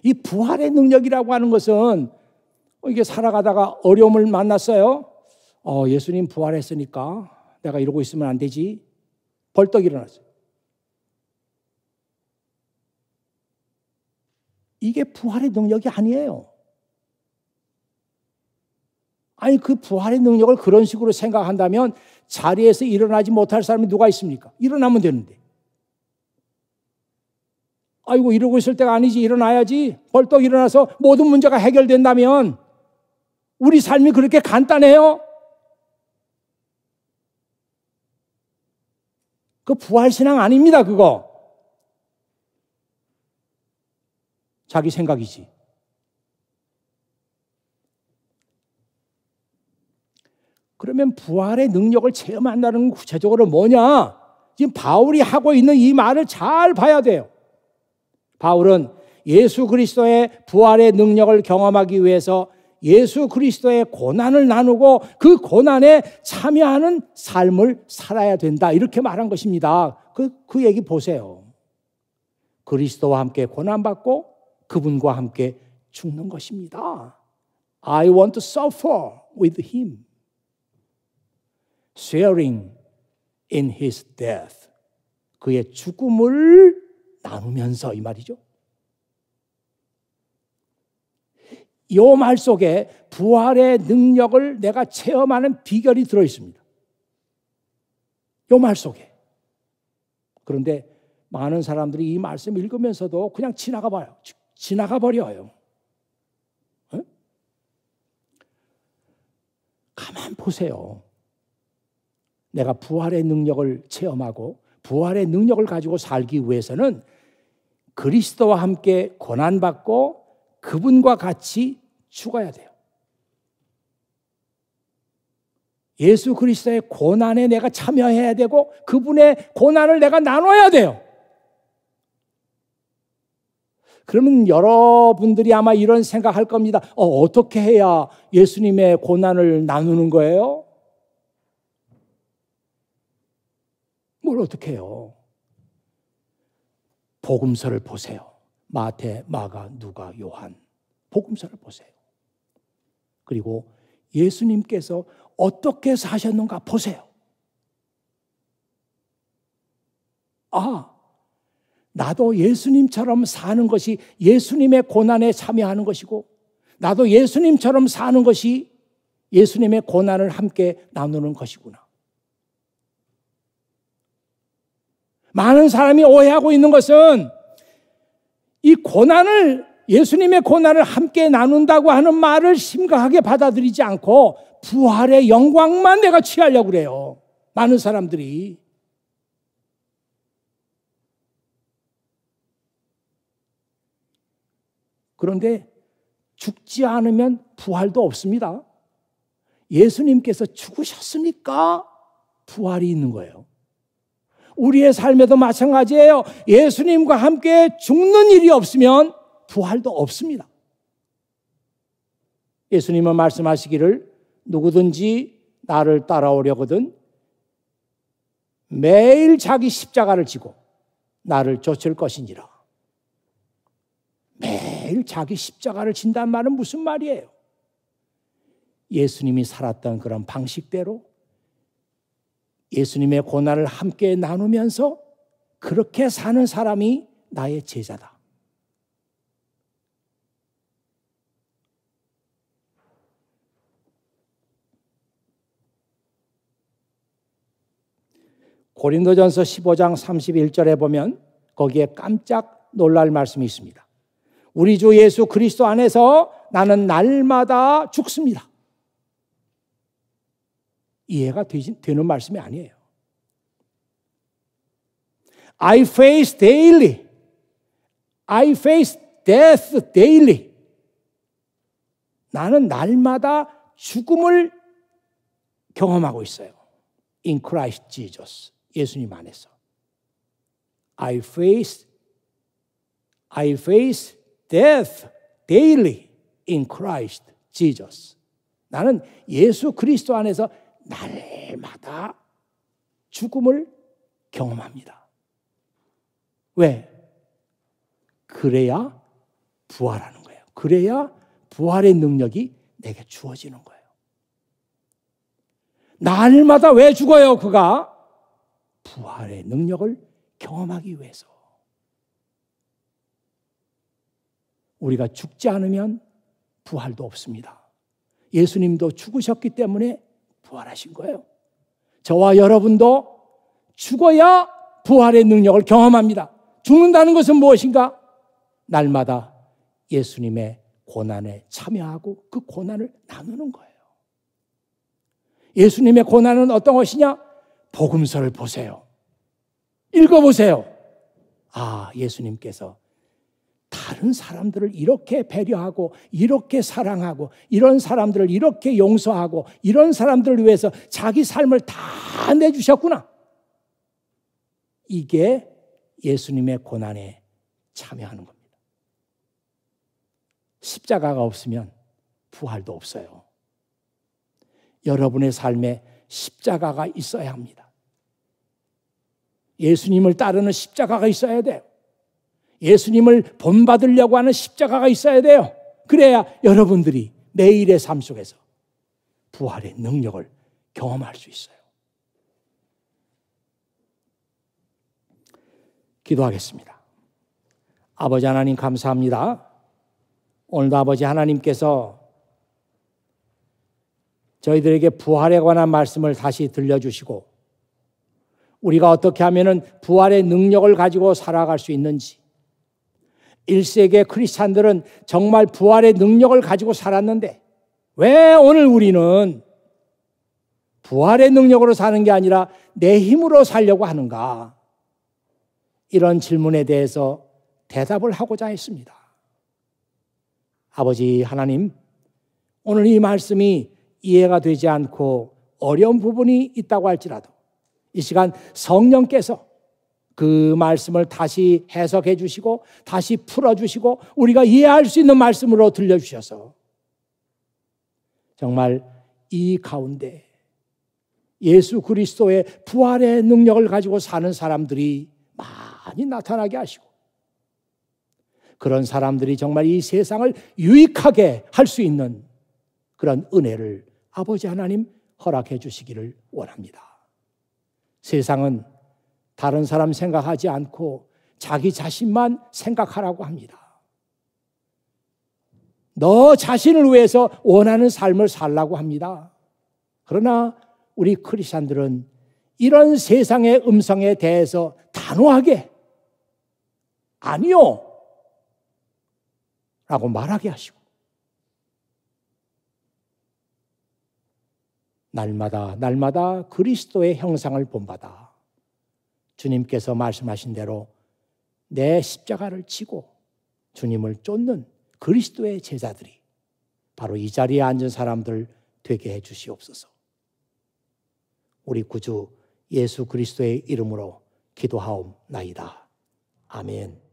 이 부활의 능력이라고 하는 것은 어, 이게 살아가다가 어려움을 만났어요. 어, 예수님 부활했으니까 내가 이러고 있으면 안 되지. 벌떡 일어났어요. 이게 부활의 능력이 아니에요. 아니 그 부활의 능력을 그런 식으로 생각한다면 자리에서 일어나지 못할 사람이 누가 있습니까? 일어나면 되는데. 아이고 이러고 있을 때가 아니지 일어나야지. 벌떡 일어나서 모든 문제가 해결된다면 우리 삶이 그렇게 간단해요? 그 부활신앙 아닙니다, 그거. 자기 생각이지. 그러면 부활의 능력을 체험한다는 구체적으로 뭐냐? 지금 바울이 하고 있는 이 말을 잘 봐야 돼요. 바울은 예수 그리스도의 부활의 능력을 경험하기 위해서 예수 그리스도의 고난을 나누고 그 고난에 참여하는 삶을 살아야 된다. 이렇게 말한 것입니다. 그, 그 얘기 보세요. 그리스도와 함께 고난받고 그분과 함께 죽는 것입니다. I want to suffer with him. sharing in his death. 그의 죽음을 나누면서 이 말이죠. 이말 속에 부활의 능력을 내가 체험하는 비결이 들어 있습니다. 이말 속에. 그런데 많은 사람들이 이 말씀 읽으면서도 그냥 지나가 봐요. 지나가 버려요. 가만 보세요. 내가 부활의 능력을 체험하고 부활의 능력을 가지고 살기 위해서는 그리스도와 함께 고난받고 그분과 같이 죽어야 돼요. 예수 그리스도의 고난에 내가 참여해야 되고 그분의 고난을 내가 나눠야 돼요. 그러면 여러분들이 아마 이런 생각할 겁니다. 어, 어떻게 해야 예수님의 고난을 나누는 거예요? 뭘 어떻게 해요? 복음서를 보세요. 마태, 마가, 누가, 요한. 복음서를 보세요. 그리고 예수님께서 어떻게 사셨는가 보세요. 아, 나도 예수님처럼 사는 것이 예수님의 고난에 참여하는 것이고, 나도 예수님처럼 사는 것이 예수님의 고난을 함께 나누는 것이구나. 많은 사람이 오해하고 있는 것은 이 고난을 예수님의 고난을 함께 나눈다고 하는 말을 심각하게 받아들이지 않고 부활의 영광만 내가 취하려고 그래요. 많은 사람들이. 그런데 죽지 않으면 부활도 없습니다. 예수님께서 죽으셨으니까 부활이 있는 거예요. 우리의 삶에도 마찬가지예요. 예수님과 함께 죽는 일이 없으면 부활도 없습니다. 예수님은 말씀하시기를 누구든지 나를 따라오려거든 매일 자기 십자가를 지고 나를 쫓을 것이니라. 매일 자기 십자가를 진단 말은 무슨 말이에요? 예수님이 살았던 그런 방식대로 예수님의 고난을 함께 나누면서 그렇게 사는 사람이 나의 제자다. 고린도전서 15장 31절에 보면 거기에 깜짝 놀랄 말씀이 있습니다. 우리 주 예수 그리스도 안에서 나는 날마다 죽습니다. 이해가 되신, 되는 말씀이 아니에요. I face daily. I face death daily. 나는 날마다 죽음을 경험하고 있어요. In Christ Jesus. 예수님 안에서. I face I face death daily in Christ Jesus. 나는 예수 그리스도 안에서 날마다 죽음을 경험합니다. 왜? 그래야 부활하는 거예요. 그래야 부활의 능력이 내게 주어지는 거예요. 날마다 왜 죽어요, 그가? 부활의 능력을 경험하기 위해서. 우리가 죽지 않으면 부활도 없습니다. 예수님도 죽으셨기 때문에 부활하신 거예요. 저와 여러분도 죽어야 부활의 능력을 경험합니다. 죽는다는 것은 무엇인가? 날마다 예수님의 고난에 참여하고 그 고난을 나누는 거예요. 예수님의 고난은 어떤 것이냐? 복음서를 보세요. 읽어보세요. 아, 예수님께서 다른 사람들을 이렇게 배려하고 이렇게 사랑하고 이런 사람들을 이렇게 용서하고 이런 사람들을 위해서 자기 삶을 다 내주셨구나. 이게 예수님의 고난에 참여하는 겁니다. 십자가가 없으면 부활도 없어요. 여러분의 삶에 십자가가 있어야 합니다. 예수님을 따르는 십자가가 있어야 돼요. 예수님을 본받으려고 하는 십자가가 있어야 돼요. 그래야 여러분들이 매일의 삶 속에서 부활의 능력을 경험할 수 있어요. 기도하겠습니다. 아버지 하나님 감사합니다. 오늘도 아버지 하나님께서 저희들에게 부활에 관한 말씀을 다시 들려주시고 우리가 어떻게 하면 부활의 능력을 가지고 살아갈 수 있는지 1세기 의 크리스찬들은 정말 부활의 능력을 가지고 살았는데 왜 오늘 우리는 부활의 능력으로 사는 게 아니라 내 힘으로 살려고 하는가? 이런 질문에 대해서 대답을 하고자 했습니다. 아버지 하나님, 오늘 이 말씀이 이해가 되지 않고 어려운 부분이 있다고 할지라도 이 시간 성령께서 그 말씀을 다시 해석해 주시고 다시 풀어 주시고 우리가 이해할 수 있는 말씀으로 들려 주셔서 정말 이 가운데 예수 그리스도의 부활의 능력을 가지고 사는 사람들이 많이 나타나게 하시고 그런 사람들이 정말 이 세상을 유익하게 할 수 있는 그런 은혜를 아버지 하나님 허락해 주시기를 원합니다. 세상은 다른 사람 생각하지 않고 자기 자신만 생각하라고 합니다. 너 자신을 위해서 원하는 삶을 살라고 합니다. 그러나 우리 크리스천들은 이런 세상의 음성에 대해서 단호하게 아니요 라고 말하게 하시고 날마다 날마다 그리스도의 형상을 본받아 주님께서 말씀하신 대로 내 십자가를 치고 주님을 쫓는 그리스도의 제자들이 바로 이 자리에 앉은 사람들 되게 해 주시옵소서. 우리 구주 예수 그리스도의 이름으로 기도하옵나이다. 아멘.